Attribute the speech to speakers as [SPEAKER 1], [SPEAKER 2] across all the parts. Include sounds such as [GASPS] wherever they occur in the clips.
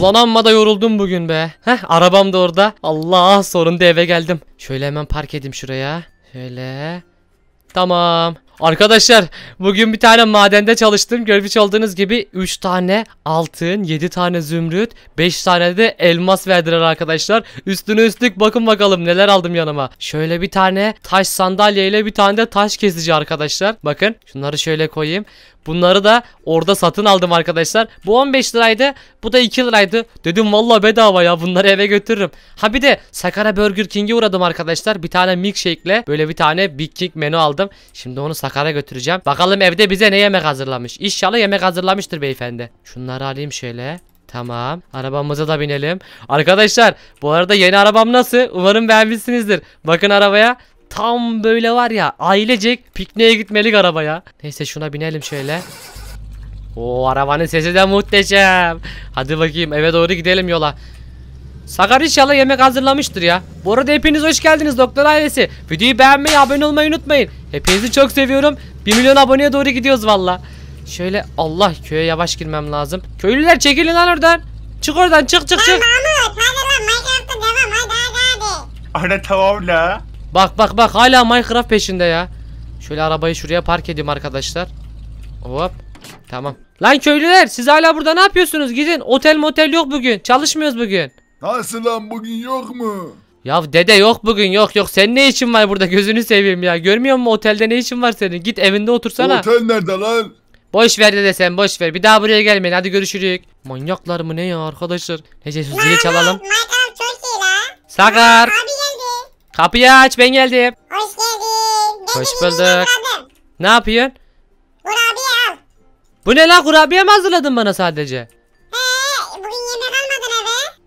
[SPEAKER 1] Ulan amma da yoruldum bugün be. Heh arabam da orada. Allah sonunda eve geldim. Şöyle hemen park edeyim şuraya. Şöyle. Tamam. Arkadaşlar bugün bir tane madende çalıştım. Görmüş olduğunuz gibi 3 tane altın, 7 tane zümrüt, 5 tane de elmas verdiler arkadaşlar. Üstüne üstlük bakın bakalım neler aldım yanıma. Şöyle bir tane taş sandalye ile bir tane de taş kesici arkadaşlar. Bakın şunları şöyle koyayım. Bunları da orada satın aldım arkadaşlar. Bu 15 liraydı. Bu da 2 liraydı. Dedim valla bedava ya bunları eve götürürüm. Ha bir de Sakara Burger King'e uğradım arkadaşlar. Bir tane milkshake ile böyle bir tane Big King menü aldım. Şimdi onu Sakara Sakar'a götüreceğim. Bakalım evde bize ne yemek hazırlamış. İnşallah yemek hazırlamıştır beyefendi. Şunları alayım şöyle. Tamam. Arabamıza da binelim. Arkadaşlar bu arada yeni arabam nasıl? Umarım beğenmişsinizdir. Bakın arabaya. Tam böyle var ya ailecek pikniğe gitmelik arabaya. Neyse şuna binelim şöyle. O arabanın sesi de muhteşem. Hadi bakayım eve doğru gidelim yola. Sagar inşallah yemek hazırlamıştır ya. Bu arada hepiniz hoş geldiniz doktor ailesi. Videoyu beğenmeyi, abone olmayı unutmayın. Hepinizi çok seviyorum. 1 milyon aboneye doğru gidiyoruz valla. Şöyle Allah köye yavaş girmem lazım. Köylüler çekilin lan oradan. Çık oradan çık çık çık. Ana tamam la. Bak bak bak hala Minecraft peşinde ya. Şöyle arabayı şuraya park edeyim arkadaşlar. Hop. Tamam. Lan köylüler siz hala burada ne yapıyorsunuz? Gidin. Otel motel yok bugün. Çalışmıyoruz bugün. Nasıl lan bugün yok mu? Ya dede yok bugün yok yok sen ne işin var burada gözünü seveyim ya görmüyor musun otelde ne işin var senin git evinde otursana. Otel nerede lan? Boş ver dede sen boş ver bir daha buraya gelmeyin hadi görüşürük. Manyaklar mı ne ya arkadaşlar? Neyse zili çalalım. Sakar. Abi geldi. Kapıyı aç ben geldim. Hoş geldin. Hoş bulduk. Ne yapıyorsun? Kurabiye al. Bu ne lan kurabiye mi hazırladın bana sadece?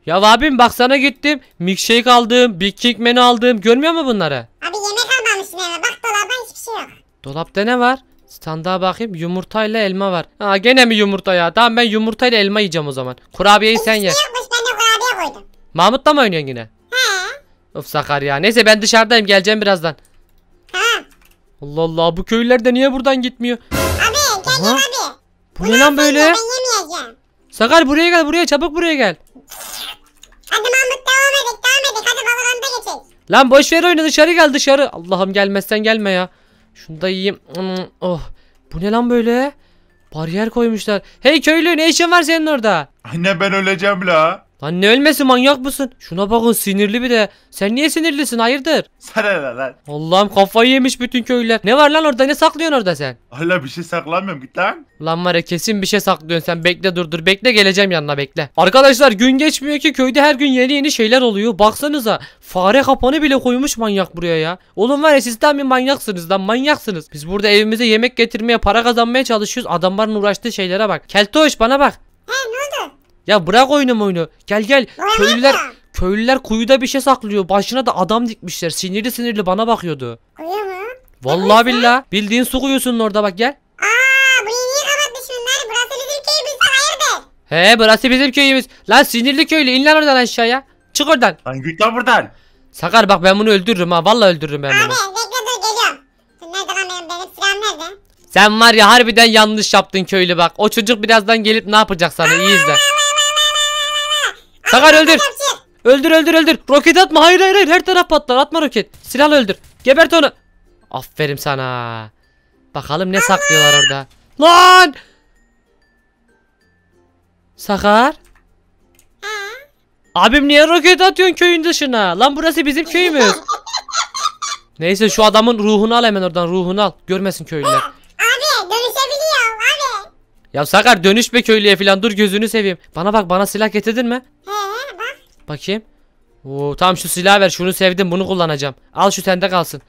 [SPEAKER 1] Ya abim bak sana gittim. Milkshake aldım. Big King menü aldım. Görmüyor mu bunları? Abi yemek almamışsın eve. Bak dolapta hiçbir şey yok. Dolapta ne var? Standa bakayım. Yumurtayla elma var. Ha gene mi yumurta ya? Tamam ben yumurtayla elma yiyeceğim o zaman. Kurabiyeyi sen şey ye. yokmuş ben de kurabiye koydum. Mahmut'la mı oynuyorsun yine? He. Of Sakar ya Neyse ben dışarıdayım. Geleceğim birazdan. Tamam. Allah Allah bu köylüler de niye buradan gitmiyor? Abi gel gel abi. Bu ne lan böyle? Ben yemeyeceğim. Sakar buraya gel buraya çabuk buraya gel. Hadi Mahmut devam edelim devam edelim. Hadi Valorant'a geçelim. Lan boş ver oyunu dışarı gel dışarı. Allah'ım gelmezsen gelme ya. Şunu da yiyeyim. Hmm, oh. Bu ne lan böyle? Bariyer koymuşlar. Hey köylü ne işin var senin orada? Anne ben öleceğim la. Lan ne ölmesi manyak mısın? Şuna bakın sinirli bir de. Sen niye sinirlisin hayırdır? Sana ne lan? Allah'ım kafayı yemiş bütün köylüler. Ne var lan orada ne saklıyorsun orada sen? Allah bir şey saklamıyorum git lan. Lan var ya kesin bir şey saklıyorsun sen bekle dur dur bekle geleceğim yanına bekle. Arkadaşlar gün geçmiyor ki köyde her gün yeni yeni şeyler oluyor. Baksanıza fare kapanı bile koymuş manyak buraya ya. Oğlum var ya siz tam bir manyaksınız lan manyaksınız. Biz burada evimize yemek getirmeye para kazanmaya çalışıyoruz. Adamların uğraştığı şeylere bak. Keltoş bana bak. He ne oldu? Ya bırak oyunu oyunu. Gel gel. Köylüler köylüler kuyuda bir şey saklıyor. Başına da adam dikmişler. Sinirli sinirli bana bakıyordu. Kuyu mu? Vallahi billah. Bildiğin su kuyusunun orada bak gel. Aa, burayı niye kapatmışsın lan? Burası bizim köyümüzde hayırdır? He burası bizim köyümüz. Lan sinirli köylü in lan oradan aşağıya. Çık oradan. Lan git lan buradan. Sakar bak ben bunu öldürürüm ha. Vallahi öldürürüm ben Abi, bunu. Abi bekle dur geliyorum. Sen nerede lan benim, benim silahım nerede? Sen var ya harbiden yanlış yaptın köylü bak. O çocuk birazdan gelip ne yapacak sana iyi izle. Sakar öldür. Öldür öldür öldür. Roket atma. Hayır hayır hayır. Her taraf patlar. Atma roket. Silahla öldür. Gebert onu. Aferin sana. Bakalım ne saklıyorlar orada. Lan! Sakar. Abim niye roket atıyorsun köyün dışına? Lan burası bizim köyümüz. [LAUGHS] Neyse şu adamın ruhunu al hemen oradan ruhunu al. Görmesin köylüler. Abi dönüşebiliyor abi. Ya Sakar dönüş be köylüye falan dur gözünü seveyim. Bana bak bana silah getirdin mi? He Bakayım. Oo, tam şu silah ver. Şunu sevdim. Bunu kullanacağım. Al şu sende kalsın.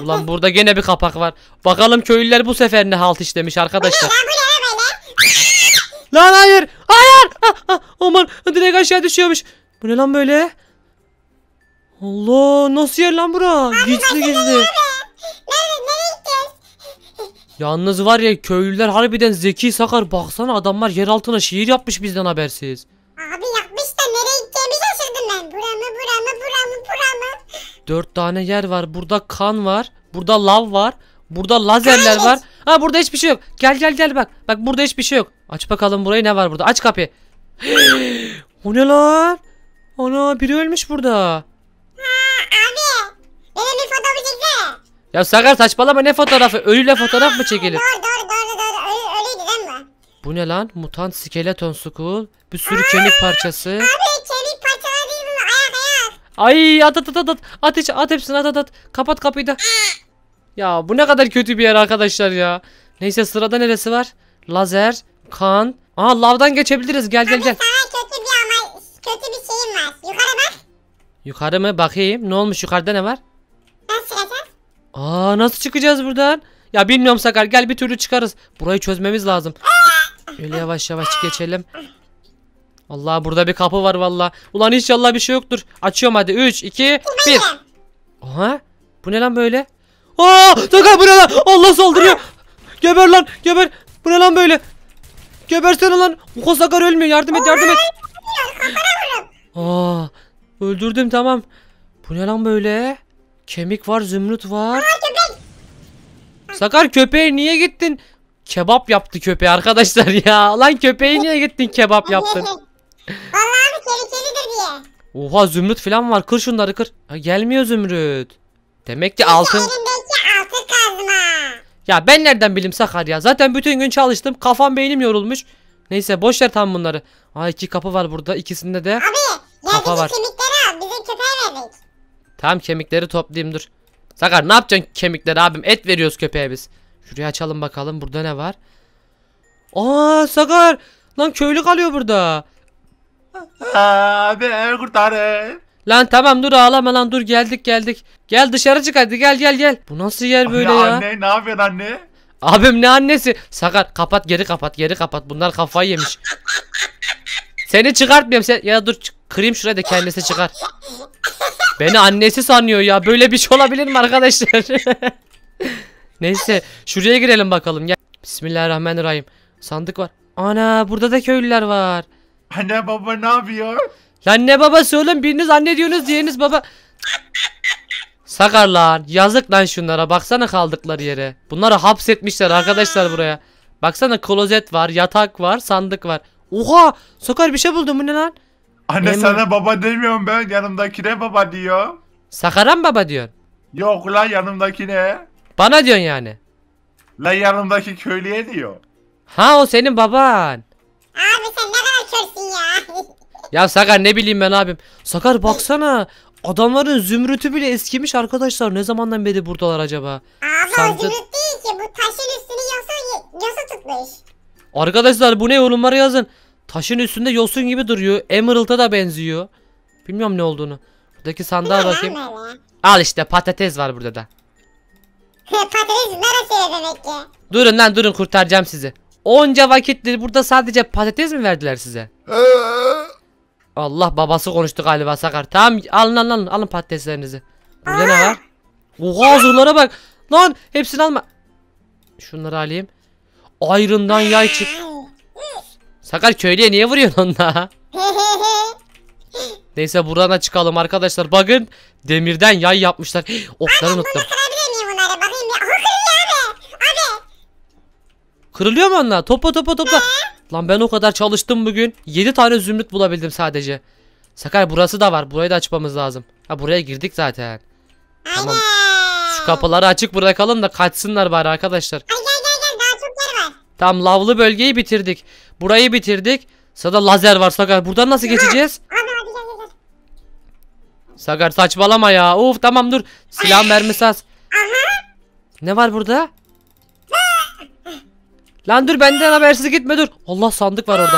[SPEAKER 1] Ulan burada gene bir kapak var. Bakalım köylüler bu sefer ne halt işlemiş arkadaşlar. [LAUGHS] lan hayır. Hayır. Ah, ah, aman direkt aşağı düşüyormuş. Bu ne lan böyle? Allah nasıl yer lan bura? Abi, gizli gizli. [LAUGHS] Yalnız var ya köylüler harbiden zeki sakar baksana adamlar yer altına şiir yapmış bizden habersiz. Abi yapmış da nereye gideceğimi şaşırdım ben. buramı buramı buramı buramı. Dört tane yer var. Burada kan var. Burada lav var. Burada lazerler Hayır. var. Ha burada hiçbir şey yok. Gel gel gel bak. Bak burada hiçbir şey yok. Aç bakalım burayı ne var burada. Aç kapıyı. [GASPS] o ne lan? Ana biri ölmüş burada. Abi benim fotoğrafı Ya Sakar saçmalama ne fotoğrafı? Ölüyle fotoğraf mı çekilir? Doğru doğru bu ne lan? Mutant skeleton school. Bir sürü Aa, kemik parçası. Abi kemik parçaları değil bunlar. Ay at at at at at. At, hepsini at at at. Kapat kapıyı da. Ya bu ne kadar kötü bir yer arkadaşlar ya. Neyse sırada neresi var? Lazer, kan. Aa lavdan geçebiliriz. Gel gel abi, Sana kötü bir ama kötü bir şeyim var. Yukarı bak. Yukarı mı? Bakayım. Ne olmuş yukarıda ne var? Nasıl Aa nasıl çıkacağız buradan? Ya bilmiyorum Sakar gel bir türlü çıkarız. Burayı çözmemiz lazım. Aa! Öyle yavaş yavaş geçelim. Allah burada bir kapı var valla. Ulan inşallah bir şey yoktur. Açıyorum hadi. 3, 2, 1. Aha. Bu ne lan böyle? Aa! Taka bu ne lan? Allah saldırıyor. Geber lan. Geber. Bu ne lan böyle? Gebersene lan. Uko Sakar ölmüyor. Yardım et yardım et. Aa! Öldürdüm tamam. Bu ne lan böyle? Kemik var, zümrüt var. Sakar köpeğe niye gittin? Kebap yaptı köpeği arkadaşlar [LAUGHS] ya. Lan köpeği niye gittin kebap yaptın? [LAUGHS] Vallahi abi tehlikelidir diye. Oha zümrüt falan var. Kır şunları kır. Ha, gelmiyor zümrüt. Demek ki altın. Elindeki altın kazma. Ya ben nereden bileyim Sakar ya. Zaten bütün gün çalıştım. Kafam beynim yorulmuş. Neyse boş ver tam bunları. Aa iki kapı var burada. İkisinde de Abi kafa var. kemikleri al. Bizim köpeğe verdik. Tamam kemikleri toplayayım dur. Sakar ne yapacaksın kemikleri abim? Et veriyoruz köpeğe biz. Şurayı açalım bakalım. Burada ne var? Aa Sakar. Lan köylü kalıyor burada. Abi kurtarın. Lan tamam dur ağlama lan dur geldik geldik. Gel dışarı çık hadi gel gel gel. Bu nasıl yer böyle anne, ya? Anne ne yapıyorsun anne? Abim ne annesi? Sakar kapat geri kapat geri kapat. Bunlar kafayı yemiş. Seni çıkartmıyorum sen. Ya dur kırayım şuraya da kendisi çıkar. Beni annesi sanıyor ya. Böyle bir şey olabilir mi arkadaşlar? [LAUGHS] Neyse şuraya girelim bakalım. Gel. Bismillahirrahmanirrahim. Sandık var. Ana burada da köylüler var. Anne baba ne yapıyor? Lan ne babası oğlum biriniz anne diyorsunuz diğeriniz baba. Sakar lan yazık lan şunlara baksana kaldıkları yere. Bunları hapsetmişler arkadaşlar buraya. Baksana klozet var yatak var sandık var. Oha Sakar bir şey buldum bu ne lan? Anne Benim... sana baba demiyorum ben yanımdakine baba diyor. Sakar'a mı baba diyor? Yok lan yanımdakine. Bana diyorsun yani. La yanımdaki köylüye diyor. Ha o senin baban. Abi sen ne kadar körsün ya. [LAUGHS] ya Sakar ne bileyim ben abim. Sakar baksana. Adamların zümrütü bile eskimiş arkadaşlar. Ne zamandan beri buradalar acaba? Abi Sandı... zümrüt değil ki. Bu taşın üstünü yosun, yosun tutmuş. Arkadaşlar bu ne yorumlara yazın. Taşın üstünde yosun gibi duruyor. Emerald'a da benziyor. Bilmiyorum ne olduğunu. Buradaki sandığa bakayım. Al işte patates var burada da patates neresi demek ki? Durun lan durun kurtaracağım sizi. Onca vakittir burada sadece patates mi verdiler size? Ee? Allah babası konuştu galiba Sakar. Tamam alın alın alın, alın patateslerinizi. Burada ne var? Oha hazırlara bak. Lan hepsini alma. Şunları alayım. Ayrından yay çık. Sakar köylüye niye vuruyorsun onunla? [LAUGHS] Neyse buradan da çıkalım arkadaşlar. Bakın demirden yay yapmışlar. [GASPS] Okları unuttum. Kırılıyor mu onlar? Topla topla topla. Lan ben o kadar çalıştım bugün. 7 tane zümrüt bulabildim sadece. Sakar burası da var. Burayı da açmamız lazım. Ha buraya girdik zaten. Tamam. Şu kapıları açık bırakalım da kaçsınlar bari arkadaşlar. gel gel gel daha çok yer var. Tam lavlı bölgeyi bitirdik. Burayı bitirdik. Sırada lazer var Sakar. Buradan nasıl geçeceğiz? Sakar saçmalama ya. Uf tamam dur. Silah mermisi az. Ne var burada? Lan dur benden habersiz gitme dur. Allah sandık var orada.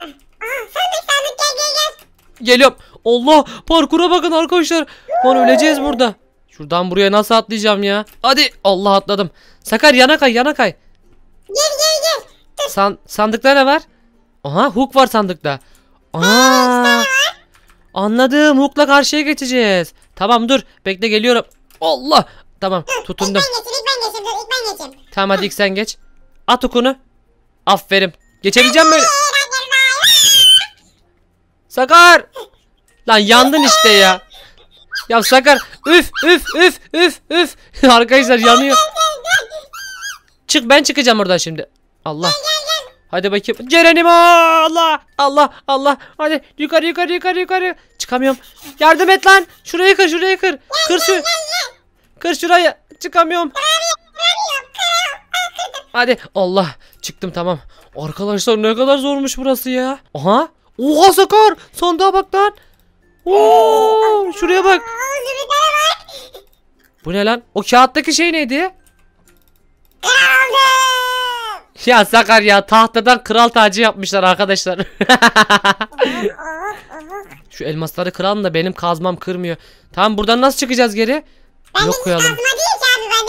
[SPEAKER 1] sandık sandık gel gel gel. Geliyorum. Allah parkura bakın arkadaşlar. Lan öleceğiz burada. Şuradan buraya nasıl atlayacağım ya? Hadi Allah atladım. Sakar yana kay yana kay. Gel gel gel. San sandıkta ne var? Aha hook var sandıkta. Aa, anladım hookla karşıya geçeceğiz. Tamam dur bekle geliyorum. Allah. Tamam tutundum. İlk ben geçeyim ilk ben geçeyim. Tamam hadi ilk sen geç. At okunu. Aferin. Geçebileceğim mi? Sakar. Lan yandın işte ya. Ya Sakar üf üf üf üf üf. [LAUGHS] Arkadaşlar yanıyor. Çık ben çıkacağım oradan şimdi. Allah. Hadi bakayım. Ceren'im Allah. Allah Allah. Hadi yukarı yukarı yukarı yukarı. Çıkamıyorum. Yardım et lan. Şurayı kır şurayı kır. Kır şu. Kır şurayı. Çıkamıyorum. Hadi Allah çıktım tamam. Arkadaşlar ne kadar zormuş burası ya. Aha. Oha Sakar sandığa bak lan. Oo, şuraya bak. Bu ne lan? O kağıttaki şey neydi? Ya Sakar ya tahtadan kral tacı yapmışlar arkadaşlar. Şu elmasları kıralım da benim kazmam kırmıyor. Tamam buradan nasıl çıkacağız geri? Ben Yok koyalım. Kazma değil ki abi ben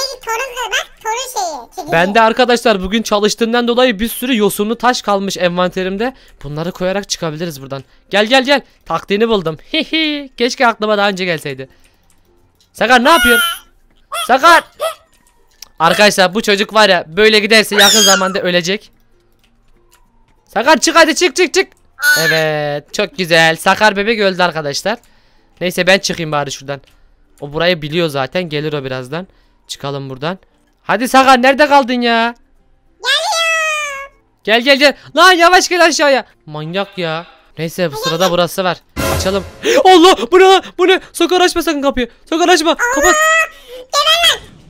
[SPEAKER 1] Bak doğru şeyi. Kedi. Ben de arkadaşlar bugün çalıştığımdan dolayı bir sürü yosunlu taş kalmış envanterimde. Bunları koyarak çıkabiliriz buradan. Gel gel gel. Taktiğini buldum. Hihi. Keşke aklıma daha önce gelseydi. Sakar ne yapıyorsun? Sakar. Arkadaşlar bu çocuk var ya böyle giderse yakın zamanda ölecek. Sakar çık hadi çık çık çık. Evet çok güzel. Sakar bebek öldü arkadaşlar. Neyse ben çıkayım bari şuradan. O burayı biliyor zaten. Gelir o birazdan. Çıkalım buradan. Hadi Sakar nerede kaldın ya? Geliyorum. Gel gel gel. Lan yavaş gel aşağıya. Manyak ya. Neyse bu sırada burası var. Açalım. [GASPS] Allah bu ne lan? Bu ne? sokar açma sakın kapıyı. Sokar açma. Allah. Kapat.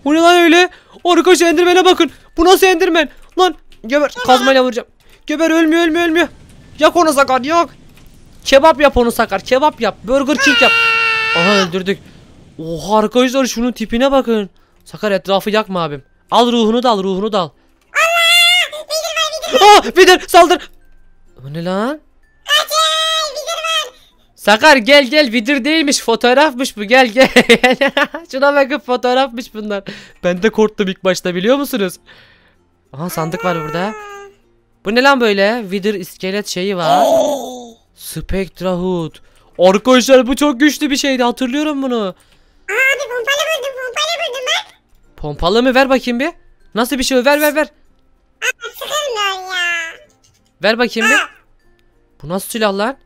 [SPEAKER 1] Bu ne lan öyle? Arkadaşlar endirmene bakın. Bu nasıl endirmen? Lan göber geber. Kazmayla vuracağım. Göber ölmüyor ölmüyor ölmüyor. Yak onu Sakar yak. Kebap yap onu Sakar. Kebap yap. Burger King yap. Aha öldürdük. Oha arkadaşlar şunun tipine bakın. Sakar etrafı yakma abim. Al ruhunu da al ruhunu da al. Allah! Aa, ah, Vidir saldır. O ne lan? Sakar gel gel vidir değilmiş fotoğrafmış bu gel gel. [LAUGHS] Şuna bakın fotoğrafmış bunlar. Ben de korktum ilk başta biliyor musunuz? Aha sandık var burada. Bu ne lan böyle? Vidir iskelet şeyi var. Spektra Hood. Arkadaşlar bu çok güçlü bir şeydi hatırlıyorum bunu. Pompalı mı ver bakayım bir. Nasıl bir şey o ver ver ver. Aa, sıkılmıyor ya. Ver bakayım bir. Bu nasıl silah lan?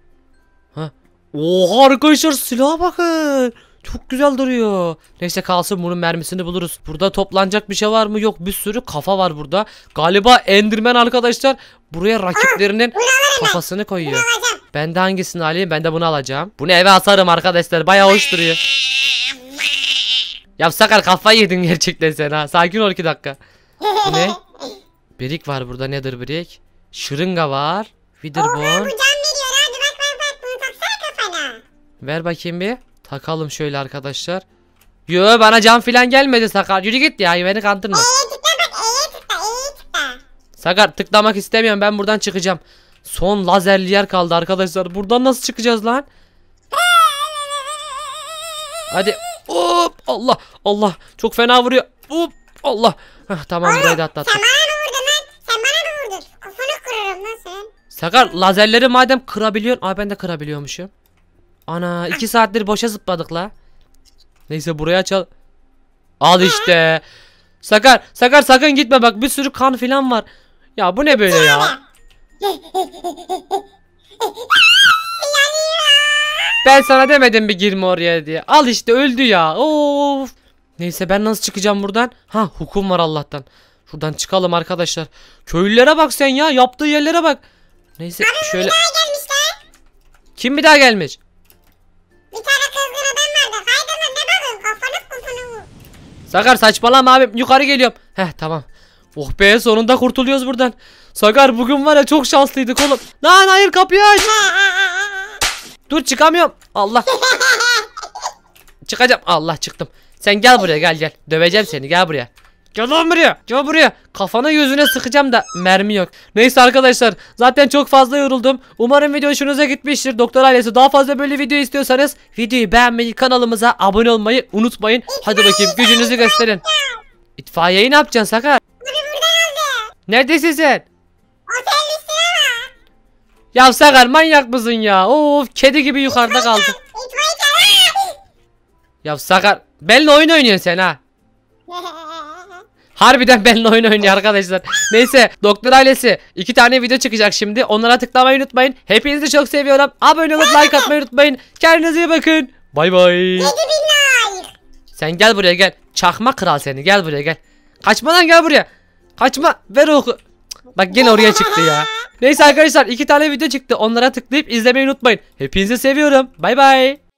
[SPEAKER 1] Ha. Oha arkadaşlar silaha bakın. Çok güzel duruyor. Neyse kalsın bunun mermisini buluruz. Burada toplanacak bir şey var mı? Yok bir sürü kafa var burada. Galiba Enderman arkadaşlar buraya rakiplerinin kafasını koyuyor. Ben de hangisini alayım? Ben de bunu alacağım. Bunu eve asarım arkadaşlar. Baya hoş duruyor. Ya Sakar kafayı yedin gerçekten sen ha. Sakin ol iki dakika. Bu ne? [LAUGHS] Birik var burada nedir birik? Şırınga var. Witherborn. Oha bu can veriyor abi bak bak bak bunu taksana kafana. Ver bakayım bir. Takalım şöyle arkadaşlar. Yo bana can filan gelmedi Sakar. Yürü git ya beni kandırma. Eee tıkla bak eee tıkla eee tıkla. Sakar tıklamak istemiyorum ben buradan çıkacağım. Son lazerli yer kaldı arkadaşlar. Buradan nasıl çıkacağız lan? Hadi Hop Allah Allah çok fena vuruyor. Hop Allah. Heh, tamam Oğlum, burayı da Sen bana mı vurdun lan? Sen bana mı vurdun? Kafanı kırarım lan sen? Sakar lazerleri madem kırabiliyorsun. Aa ben de kırabiliyormuşum. Ana iki saattir boşa zıpladık la. Neyse buraya çal. Al işte. Sakar Sakar sakın gitme bak bir sürü kan filan var. Ya bu ne böyle ya? [LAUGHS] Ben sana demedim bir girme oraya diye. Al işte öldü ya. Of. Neyse ben nasıl çıkacağım buradan? Ha hukum var Allah'tan. Şuradan çıkalım arkadaşlar. Köylülere bak sen ya. Yaptığı yerlere bak. Neyse Abi şöyle. Bir daha gelmişler. Kim bir daha gelmiş? Bir tane kızgın adam Sakar saçmalama abim. Yukarı geliyorum. Heh tamam. Oh be sonunda kurtuluyoruz buradan. Sakar bugün var ya çok şanslıydık oğlum. Lan hayır kapıyı aç. Dur çıkamıyorum. Allah. Çıkacağım. Allah çıktım. Sen gel buraya gel gel. Döveceğim seni gel buraya. Gel buraya. Gel buraya. Kafana yüzüne sıkacağım da mermi yok. Neyse arkadaşlar. Zaten çok fazla yoruldum. Umarım video hoşunuza gitmiştir. Doktor ailesi daha fazla böyle video istiyorsanız videoyu beğenmeyi kanalımıza abone olmayı unutmayın. Hadi bakayım gücünüzü gösterin. İtfaiyeyi ne yapacaksın Sakar? Neredesin sen? Otel. Ya Sakar manyak mısın ya? Of kedi gibi yukarıda kaldı. ya Sakar benimle oyun oynuyorsun sen ha. [LAUGHS] Harbiden benimle oyun oynuyor arkadaşlar. Neyse doktor ailesi iki tane video çıkacak şimdi. Onlara tıklamayı unutmayın. Hepinizi çok seviyorum. Abone olup like atmayı unutmayın. Kendinize iyi bakın. Bay bay. Sen gel buraya gel. Çakma kral seni gel buraya gel. Kaçma lan gel buraya. Kaçma ver oku. Bak gene oraya çıktı ya. Neyse arkadaşlar iki tane video çıktı. Onlara tıklayıp izlemeyi unutmayın. Hepinizi seviyorum. Bay bay.